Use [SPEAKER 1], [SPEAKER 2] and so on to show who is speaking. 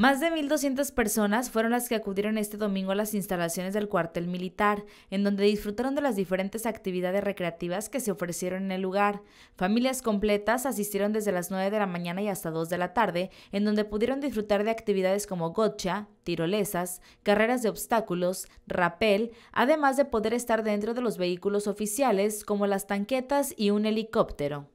[SPEAKER 1] Más de 1.200 personas fueron las que acudieron este domingo a las instalaciones del cuartel militar, en donde disfrutaron de las diferentes actividades recreativas que se ofrecieron en el lugar. Familias completas asistieron desde las 9 de la mañana y hasta 2 de la tarde, en donde pudieron disfrutar de actividades como gocha, tirolesas, carreras de obstáculos, rapel, además de poder estar dentro de los vehículos oficiales como las tanquetas y un helicóptero.